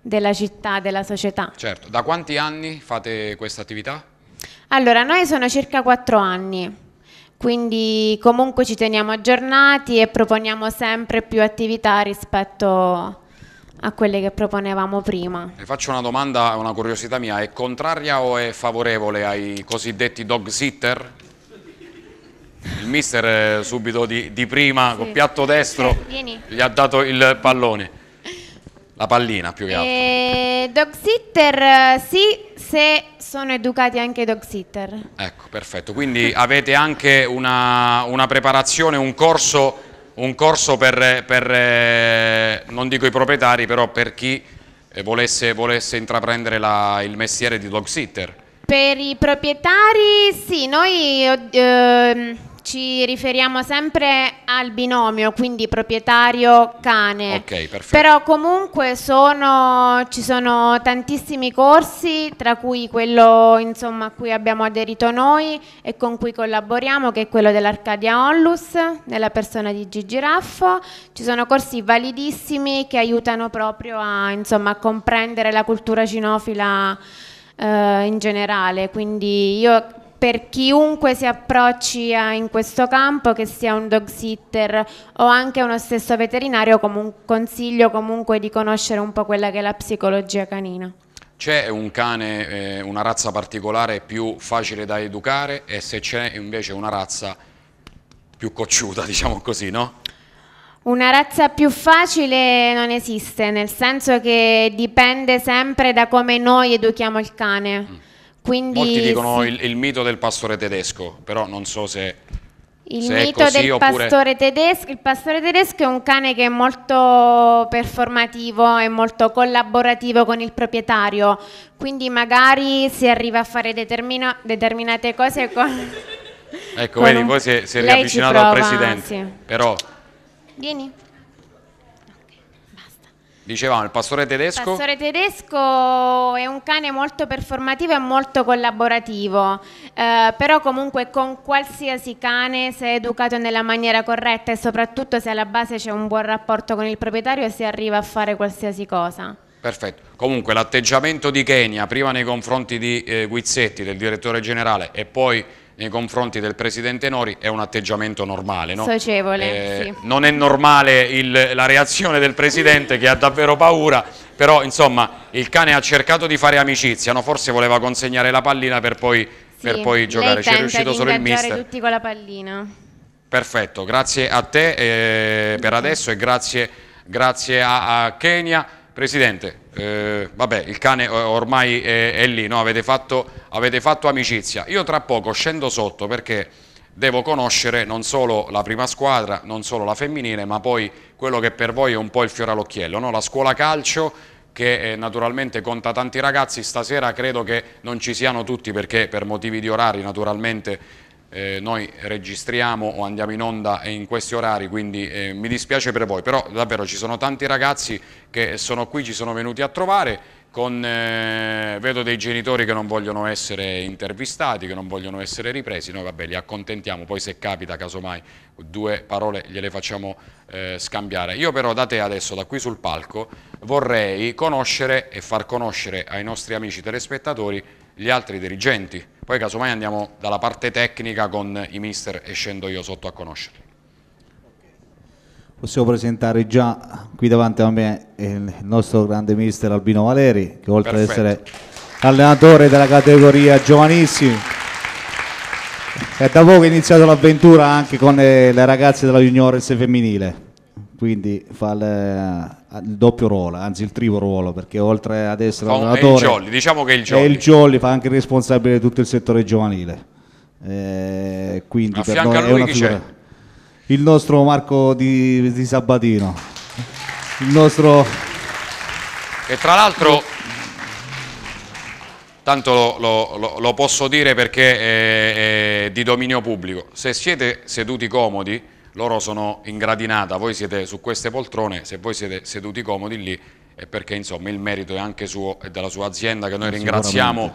della città, della società. Certo, da quanti anni fate questa attività? Allora, noi sono circa quattro anni, quindi comunque ci teniamo aggiornati e proponiamo sempre più attività rispetto a quelle che proponevamo prima. Le faccio una domanda, una curiosità mia, è contraria o è favorevole ai cosiddetti dog sitter? Il mister eh, subito di, di prima, sì. con piatto destro, eh, gli ha dato il pallone. La pallina più che eh, altro. Eh, dog sitter sì, se sono educati anche i dog sitter. Ecco, perfetto. Quindi avete anche una, una preparazione, un corso, un corso per, per, eh, non dico i proprietari, però per chi eh, volesse, volesse intraprendere la, il mestiere di dog sitter. Per i proprietari sì, noi... Eh, ci riferiamo sempre al binomio, quindi proprietario cane. Ok, perfetto. Però comunque sono, ci sono tantissimi corsi, tra cui quello insomma, a cui abbiamo aderito noi e con cui collaboriamo, che è quello dell'Arcadia Onlus, nella persona di Gigi Raffo. Ci sono corsi validissimi che aiutano proprio a, insomma, a comprendere la cultura cinofila eh, in generale. Quindi io per chiunque si approcci in questo campo, che sia un dog sitter o anche uno stesso veterinario, comun consiglio comunque di conoscere un po' quella che è la psicologia canina. C'è un cane, eh, una razza particolare più facile da educare e se c'è invece una razza più cocciuta, *laughs* diciamo così, no? Una razza più facile non esiste, nel senso che dipende sempre da come noi educhiamo il cane. Mm. Quindi, Molti dicono sì. il, il, mito del pastore tedesco, però non so se... Il se mito del oppure... pastore tedesco, il pastore tedesco è un cane che è molto performativo e molto collaborativo con il proprietario, quindi magari si arriva a fare determina, determinate cose ecco, *laughs* con... Ecco, con vedi, un... poi si è, si è riavvicinato prova, al presidente, sì. però... Vieni. Dicevamo, il pastore tedesco? Il pastore tedesco è un cane molto performativo e molto collaborativo, eh, però comunque con qualsiasi cane, se educato nella maniera corretta e soprattutto se alla base c'è un buon rapporto con il proprietario, si arriva a fare qualsiasi cosa. Perfetto. Comunque l'atteggiamento di Kenya, prima nei confronti di eh, Guizzetti, del direttore generale, e poi nei confronti del presidente Nori è un atteggiamento normale. No? Socievole, eh, sì. Non è normale il, la reazione del presidente che ha davvero paura, però insomma il cane ha cercato di fare amicizia, no? forse voleva consegnare la pallina per poi, sì, per poi giocare, ci è riuscito solo il mister. tutti con la pallina. Perfetto, grazie a te eh, per adesso e grazie, grazie a, a Kenya. Presidente, eh, vabbè, il cane eh, ormai è, è lì, no? avete, fatto, avete, fatto, amicizia. Io tra poco scendo sotto perché devo conoscere non solo la prima squadra, non solo la femminile, ma poi quello che per voi è un po' il fiore all'occhiello, no? la scuola calcio che eh, naturalmente conta tanti ragazzi, stasera credo che non ci siano tutti perché per motivi di orari naturalmente eh, noi registriamo o andiamo in onda in questi orari, quindi eh, mi dispiace per voi, però davvero ci sono tanti ragazzi che sono qui, ci sono venuti a trovare, con, eh, vedo dei genitori che non vogliono essere intervistati, che non vogliono essere ripresi, noi vabbè li accontentiamo, poi se capita casomai due parole gliele facciamo eh, scambiare. Io però da te adesso, da qui sul palco, vorrei conoscere e far conoscere ai nostri amici telespettatori gli altri dirigenti poi casomai andiamo dalla parte tecnica con i mister e scendo io sotto a conoscerli. Possiamo presentare già qui davanti a me il nostro grande mister Albino Valeri, che oltre Perfetto. ad essere allenatore della categoria giovanissimi, è da poco iniziato l'avventura anche con eh, le ragazze della juniores femminile, quindi fa le, Ah, il doppio ruolo, anzi il triplo ruolo, perché oltre ad essere fa un, allenatore, jolly, diciamo che il jolly. il jolly fa anche responsabile di tutto il settore giovanile. Eh, quindi a per noi è una figura. Il nostro Marco di, di Sabatino, il nostro E tra l'altro tanto lo, lo, lo, posso dire perché è, è, di dominio pubblico, se siete seduti comodi loro sono in gradinata, voi siete su queste poltrone, se voi siete seduti comodi lì è perché insomma il merito è anche suo e della sua azienda che noi ringraziamo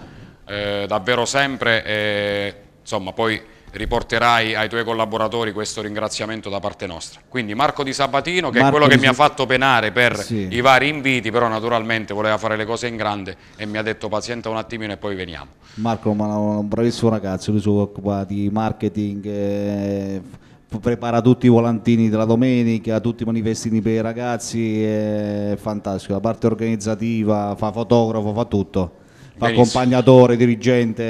eh, davvero sempre e insomma poi riporterai ai tuoi collaboratori questo ringraziamento da parte nostra. Quindi Marco Di Sabatino, che Marco è quello che si... mi ha fatto penare per sì. i vari inviti, però naturalmente voleva fare le cose in grande e mi ha detto pazienta un attimino e poi veniamo. Marco è un bravissimo ragazzo, lui si occupa di marketing, eh, prepara tutti i volantini della domenica, tutti i manifestini per i ragazzi, è fantastico, la parte organizzativa, fa fotografo, fa tutto, fa accompagnatore, dirigente,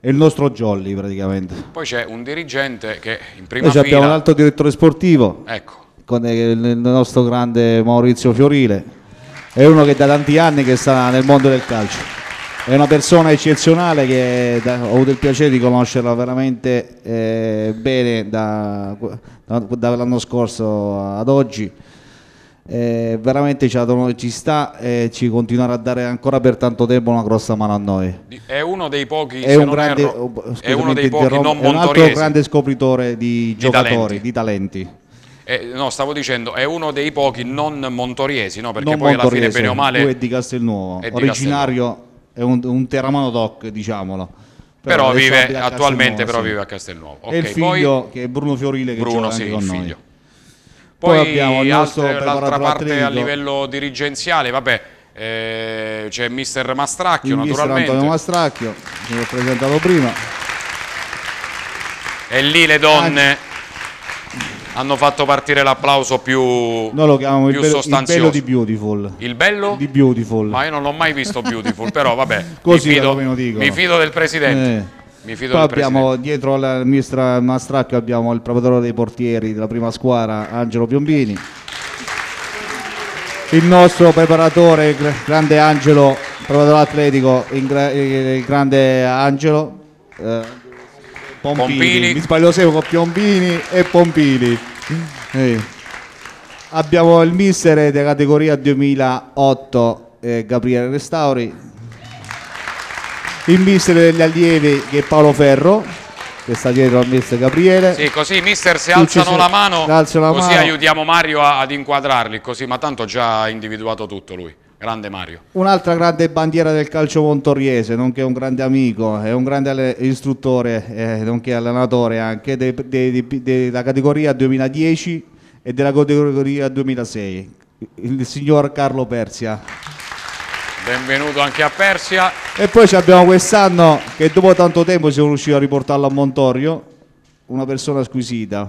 è il nostro jolly praticamente. Poi c'è un dirigente che in prima Noi fila... abbiamo un altro direttore sportivo, ecco. con eh, il nostro grande Maurizio Fiorile, è uno che da tanti anni che sta nel mondo del calcio è una persona eccezionale che ho avuto il piacere di conoscerla veramente eh, bene da, da, dall'anno scorso ad oggi. Eh, veramente ci, ci sta e ci continuerà a dare ancora per tanto tempo una grossa mano a noi. È uno dei pochi, è un, grande, erro, oh, è uno dei pochi non è un altro grande scopritore di, di giocatori, talenti. di talenti. Eh, no, stavo dicendo, è uno dei pochi non montoriesi, no? perché non poi alla fine bene o male... Lui è di Castelnuovo, è originario... Di Castelnuovo è un, un teramano doc, diciamolo. Però, però vive attualmente però vive a Castelnuovo. Okay, e il figlio poi, che è Bruno Fiorile che Bruno, sì, con noi. Figlio. Poi, poi abbiamo il nostro altre, l'altra parte atletico. a livello dirigenziale, vabbè, eh, c'è mister Mastracchio il naturalmente. Mister Antonio Mastracchio, che l'ho presentato prima. E lì le donne Anche hanno fatto partire l'applauso più No, lo chiamano il, bello, il bello di Beautiful. Il bello? Di Beautiful. Ma io non l'ho mai visto Beautiful, però vabbè, *laughs* Così mi, fido, mi fido del presidente. Eh. Mi fido Poi abbiamo dietro al ministra Mastracchio abbiamo il preparatore dei portieri della prima squadra Angelo Piombini. Il nostro preparatore, il grande Angelo, preparatore atletico, il grande Angelo. Eh. Pompini. Pompini. Mi sbaglio sempre con Piombini e Pompini. Eh. Abbiamo il mister della categoria 2008, eh, Gabriele Restauri. Il mister degli allievi che è Paolo Ferro, che sta dietro al mister Gabriele. Sì, così mister se alzano la mano, la così mano. aiutiamo Mario a, ad inquadrarli, così, ma tanto già ha già individuato tutto lui. Grande Mario. Un'altra grande bandiera del calcio montoriese, nonché un grande amico e un grande istruttore, eh, nonché allenatore anche della categoria 2010 e della categoria 2006, il signor Carlo Persia. Benvenuto anche a Persia. E poi ci abbiamo quest'anno che dopo tanto tempo siamo riusciti a riportarlo a Montorio, una persona squisita,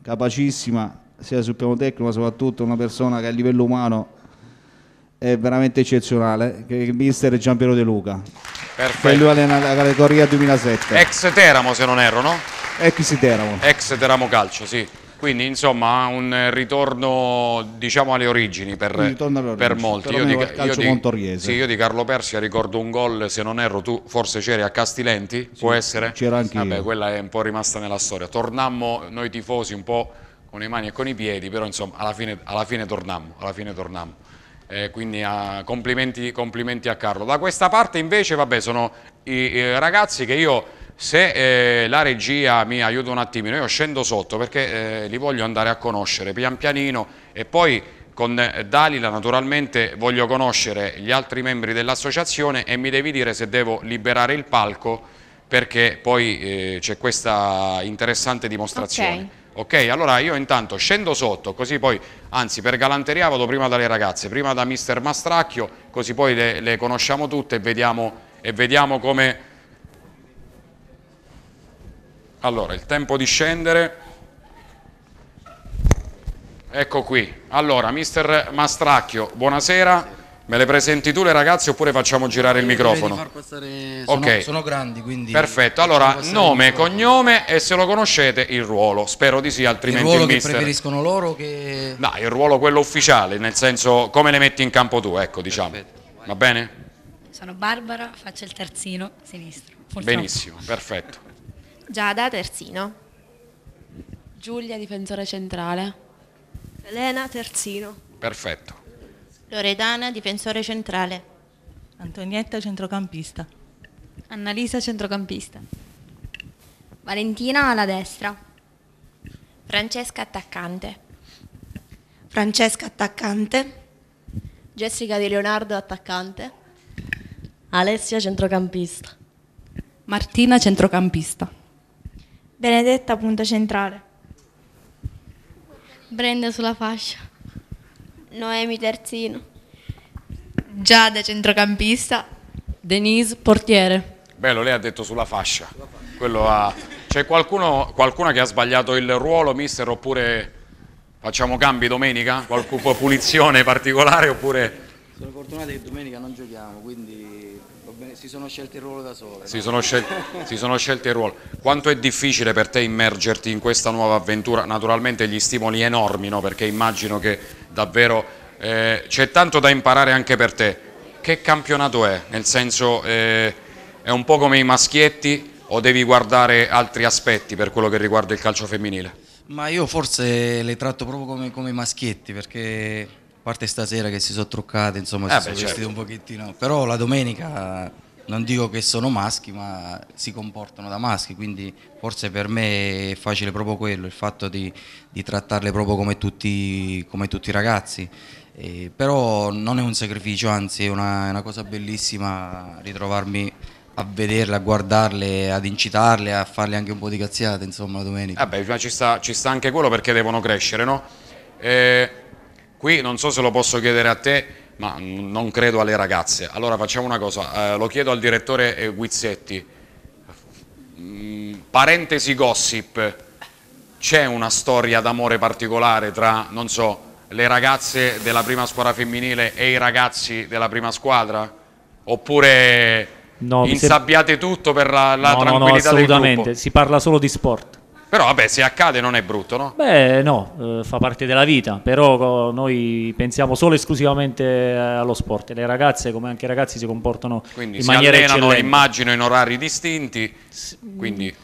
capacissima sia sul piano tecnico ma soprattutto una persona che a livello umano è veramente eccezionale, che il mister Giampiero De Luca. Perfetto. Che lui la categoria 2007. Ex Teramo se non erro, no? Ex Teramo. Ex Teramo Calcio, sì. Quindi insomma un ritorno diciamo alle origini per, alle origini. per molti. Io di, io, di, sì, io di, Carlo Persia ricordo un gol, se non erro tu forse c'eri a Castilenti, sì, può essere? C'era anche Vabbè, quella è un po' rimasta nella storia. Tornammo noi tifosi un po' con le mani e con i piedi, però insomma alla fine, alla fine tornammo. Alla fine tornammo. Eh, quindi ah, complimenti, complimenti, a Carlo. Da questa parte invece vabbè, sono i, i ragazzi che io, se eh, la regia mi aiuta un attimino, io scendo sotto perché eh, li voglio andare a conoscere pian pianino e poi con eh, Dalila naturalmente voglio conoscere gli altri membri dell'associazione e mi devi dire se devo liberare il palco perché poi eh, c'è questa interessante dimostrazione. Okay ok? Allora io intanto scendo sotto, così poi, anzi per galanteria vado prima dalle ragazze, prima da mister Mastracchio, così poi le, le conosciamo tutte e vediamo, e vediamo come... Allora, il tempo di scendere... Ecco qui. Allora, mister Mastracchio, buonasera. Me le presenti tu le ragazze oppure facciamo girare il microfono? Passare... Sono, ok. Sono grandi quindi. Perfetto, allora nome, cognome e se lo conoscete il ruolo. Spero di sì, altrimenti il ruolo il mister... che preferiscono loro che... No, il ruolo quello ufficiale, nel senso come le metti in campo tu, ecco diciamo. Va bene? Sono Barbara, faccio il terzino sinistro. Purtroppo. Benissimo, perfetto. Giada, terzino. Giulia, difensore centrale. Elena, terzino. Perfetto. Loredana, difensore centrale. Antonietta, centrocampista. Annalisa, centrocampista. Valentina, alla destra. Francesca, attaccante. Francesca, attaccante. Jessica De Leonardo, attaccante. Alessia, centrocampista. Martina, centrocampista. Benedetta, punta centrale. Brenda sulla fascia. Noemi terzino. Giada centrocampista. Denise portiere. Bello, lei ha detto sulla fascia. C'è qualcuno, qualcuno che ha sbagliato il ruolo, mister, oppure facciamo cambi domenica? Qualcuno punizione particolare oppure... Sono fortunato che domenica non giochiamo, quindi si sono scelti il ruolo da sole. No? Si, sono scelti, si, sono scelti il ruolo. Quanto è difficile per te immergerti in questa nuova avventura? Naturalmente gli stimoli enormi, no? perché immagino che davvero eh, c'è tanto da imparare anche per te. Che campionato è? Nel senso eh, è un po' come i maschietti o devi guardare altri aspetti per quello che riguarda il calcio femminile? Ma io forse le tratto proprio come, come i maschietti perché a parte stasera che si sono truccate, insomma, eh si beh, sono certo. vestite un pochettino, però la domenica non dico che sono maschi, ma si comportano da maschi, quindi forse per me è facile proprio quello, il fatto di, di trattarle proprio come tutti, come tutti i ragazzi. Eh, però non è un sacrificio, anzi è una, è una cosa bellissima ritrovarmi a vederle, a guardarle, ad incitarle, a farle anche un po' di cazziate, insomma, la domenica. Vabbè, eh ci, ci sta, anche quello perché devono crescere, no? Eh, qui non so se lo posso chiedere a te, ma non credo alle ragazze. Allora facciamo una cosa, eh, lo chiedo al direttore eh, Guizzetti. Mm, parentesi gossip, c'è una storia d'amore particolare tra, non so, le ragazze della prima squadra femminile e i ragazzi della prima squadra? Oppure no, insabbiate tutto per la, la no, tranquillità no, no, assolutamente, si parla solo di sport. Però vabbè, se accade non è brutto, no? Beh, no, eh, fa parte della vita, però noi pensiamo solo e esclusivamente eh, allo sport. Le ragazze, come anche i ragazzi, si comportano quindi in si allenano, eccellente. immagino, in orari distinti, quindi...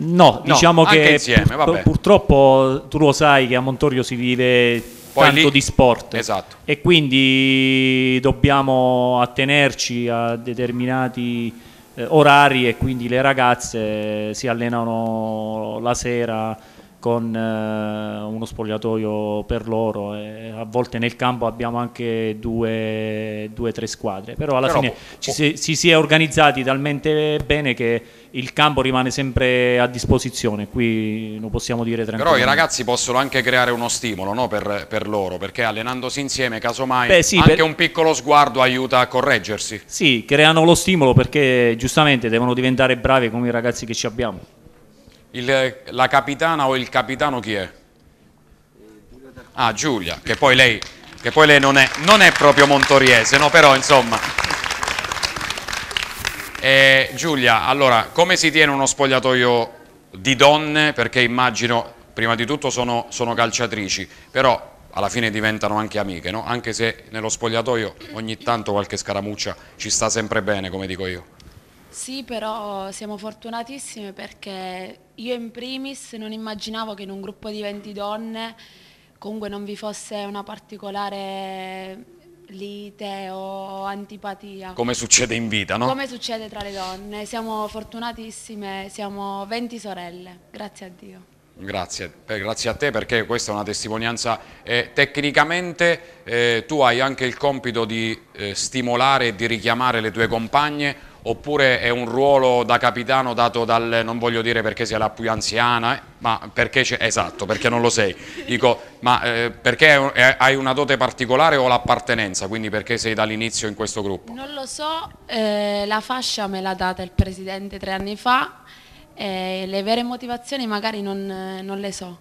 No, no diciamo che insieme, pur, purtroppo tu lo sai che a Montorio si vive Poi tanto lì, di sport esatto. e quindi dobbiamo attenerci a determinati eh, orari e quindi le ragazze eh, si allenano la sera con eh, uno spogliatoio per loro e a volte nel campo abbiamo anche due o tre squadre però alla Però fine po- ci si, si, si è organizzati talmente bene che il campo rimane sempre a disposizione, qui lo possiamo dire tranquillamente. Però i ragazzi possono anche creare uno stimolo no? per, per, loro, perché allenandosi insieme, casomai, Beh, sì, anche per... un piccolo sguardo aiuta a correggersi. Sì, creano lo stimolo perché giustamente devono diventare bravi come i ragazzi che ci abbiamo. Il, la capitana o il capitano chi è? Ah, Giulia, che poi lei, che poi lei non, è, non, è, proprio montoriese, no? però insomma... Eh, Giulia, allora, come si tiene uno spogliatoio di donne? Perché immagino, prima di tutto sono, sono calciatrici, però alla fine diventano anche amiche, no? anche se nello spogliatoio ogni tanto qualche scaramuccia ci sta sempre bene, come dico io. Sì, però siamo fortunatissime perché io in primis non immaginavo che in un gruppo di 20 donne comunque non vi fosse una particolare lite o antipatia. Come succede in vita, no? Come succede tra le donne. Siamo fortunatissime, siamo 20 sorelle, grazie a Dio. Grazie, grazie, a te perché questa è una testimonianza eh, tecnicamente eh, tu hai anche il compito di eh, stimolare e di richiamare le tue compagne oppure è un ruolo da capitano dato dal, non voglio dire perché sei la più anziana, eh, ma perché c'è, esatto, perché non lo sei, dico, ma eh, perché hai una dote particolare o l'appartenenza, quindi perché sei dall'inizio in questo gruppo? Non lo so, eh, la fascia me l'ha data il presidente tre anni fa, e eh, le vere motivazioni magari non, eh, non le so,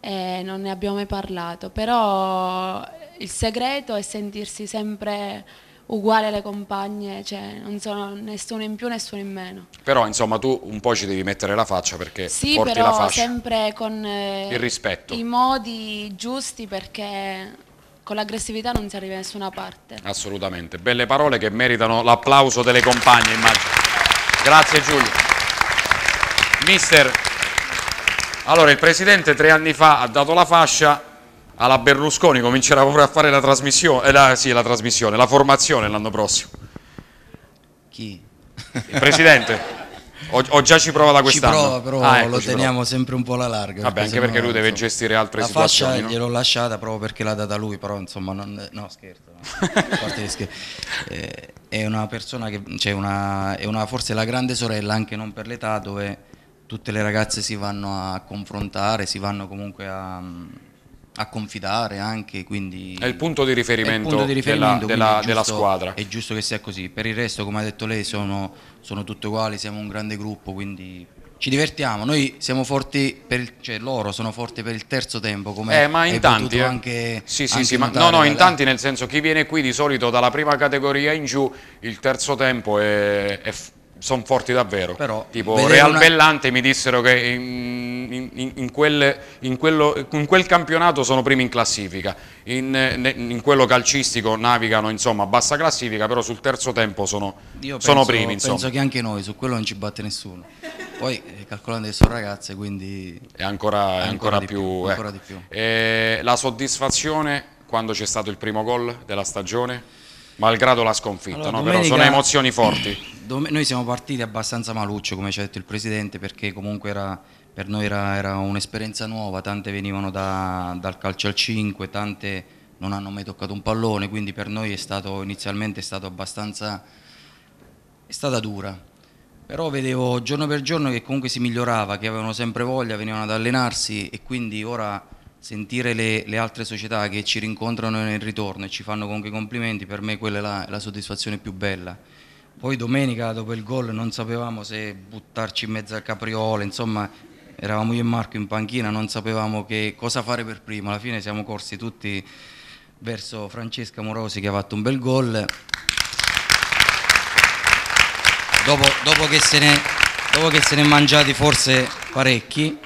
e eh, non ne abbiamo mai parlato, però il segreto è sentirsi sempre uguale alle compagne, cioè non sono nessuno in più, nessuno in meno. Però insomma tu un po' ci devi mettere la faccia perché sì, porti però la faccia. Sì, sempre con eh, il rispetto. I modi giusti perché con l'aggressività non si arriva da nessuna parte. Assolutamente, belle parole che meritano l'applauso delle compagne immagino. Grazie Giulio. Mister, allora il Presidente tre anni fa ha dato la fascia alla Berlusconi, comincerà proprio a fare la trasmissione, eh, la, sì, la trasmissione, la formazione l'anno prossimo. Chi? Il Presidente. O, o, già ci prova da quest'anno? Ci prova, però ah, ecco, lo teniamo prova. sempre un po' alla larga. Vabbè, perché anche perché lui deve insomma, gestire altre la situazioni. La fascia no? gliel'ho lasciata proprio perché l'ha data lui, però insomma, non, no scherzo, Eh, è una persona che, cioè una, è una, forse la grande sorella, anche non per l'età, dove tutte le ragazze si vanno a confrontare, si vanno comunque a, a confidare anche, quindi è il punto di riferimento, punto di riferimento della, della, della, squadra. È giusto che sia così, per il resto come ha detto lei sono, sono tutti uguali, siamo un grande gruppo, quindi ci divertiamo, noi siamo forti per il, cioè loro sono forti per il terzo tempo come eh, ma in tanti, eh. anche, sì, sì, anche sì, ma, no, no, in tanti nel senso chi viene qui di solito dalla prima categoria in giù il terzo tempo è, è, sono forti davvero. Però, tipo Real una... Bellante mi dissero che in, in, in, quel, quello, in, quel, campionato sono primi in classifica, in, quello calcistico navigano insomma a bassa classifica, però sul terzo tempo sono, Io sono primi. Insomma. Penso che anche noi su quello non ci batte nessuno. Poi eh, calcolando che sono ragazze, quindi... È ancora, è ancora, ancora più... più, eh. ancora più. Eh, la soddisfazione quando c'è stato il primo gol della stagione? malgrado la sconfitta, allora, no? domenica, però sono emozioni forti. *clears throat* Noi siamo partiti abbastanza maluccio, come ci ha detto il Presidente, perché comunque era, per noi era, era un'esperienza nuova, tante venivano da, dal calcio al 5, tante non hanno mai toccato un pallone, quindi per noi è stato, inizialmente è stato abbastanza, è stata dura. Però vedevo giorno per giorno che comunque si migliorava, che avevano sempre voglia, venivano ad allenarsi e quindi ora sentire le, le, altre società che ci rincontrano nel ritorno e ci fanno comunque complimenti, per me quella è la, la soddisfazione più bella. Poi domenica dopo il gol non sapevamo se buttarci in mezzo al capriola, insomma eravamo io e Marco in panchina, non sapevamo che cosa fare per primo, alla fine siamo corsi tutti verso Francesca Morosi che ha fatto un bel gol. Dopo, dopo, che, se ne, dopo che se ne mangiati forse parecchi,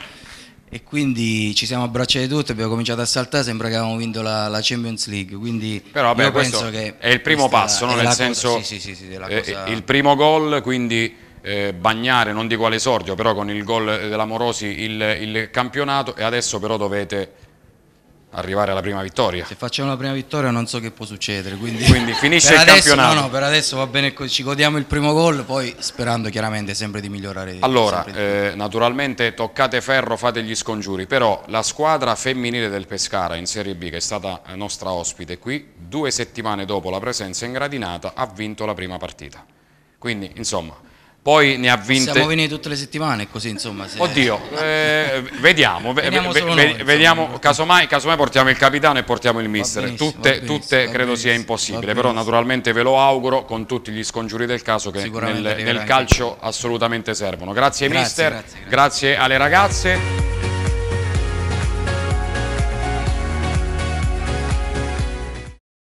e quindi ci siamo abbracciati tutti, abbiamo cominciato a saltare, sembra che avevamo vinto la, la Champions League, quindi Però, beh, penso che è il primo passo, no? nel cosa, senso sì, sì, sì, eh, cosa... il primo gol, quindi eh, bagnare, non di quale esordio, però con il gol dell'Amorosi il, il campionato e adesso però dovete arrivare alla prima vittoria. Se facciamo la prima vittoria non so che può succedere, quindi, quindi finisce il adesso, campionato. No, no, per adesso va bene ci godiamo il primo gol, poi sperando chiaramente sempre di migliorare. Allora, di eh, naturalmente toccate ferro, fate gli scongiuri, però la squadra femminile del Pescara in Serie B, che è stata nostra ospite qui, due settimane dopo la presenza in gradinata ha vinto la prima partita. Quindi, insomma, poi ne ha vinte... Siamo venuti tutte le settimane così insomma. Se... Oddio, *laughs* eh, vediamo, vediamo, ve, noi, casomai, casomai, portiamo il capitano e portiamo il mister, tutte, tutte credo sia impossibile, però naturalmente ve lo auguro con tutti gli scongiuri del caso che nel, nel calcio assolutamente servono. Grazie, grazie mister, grazie, grazie. grazie alle ragazze.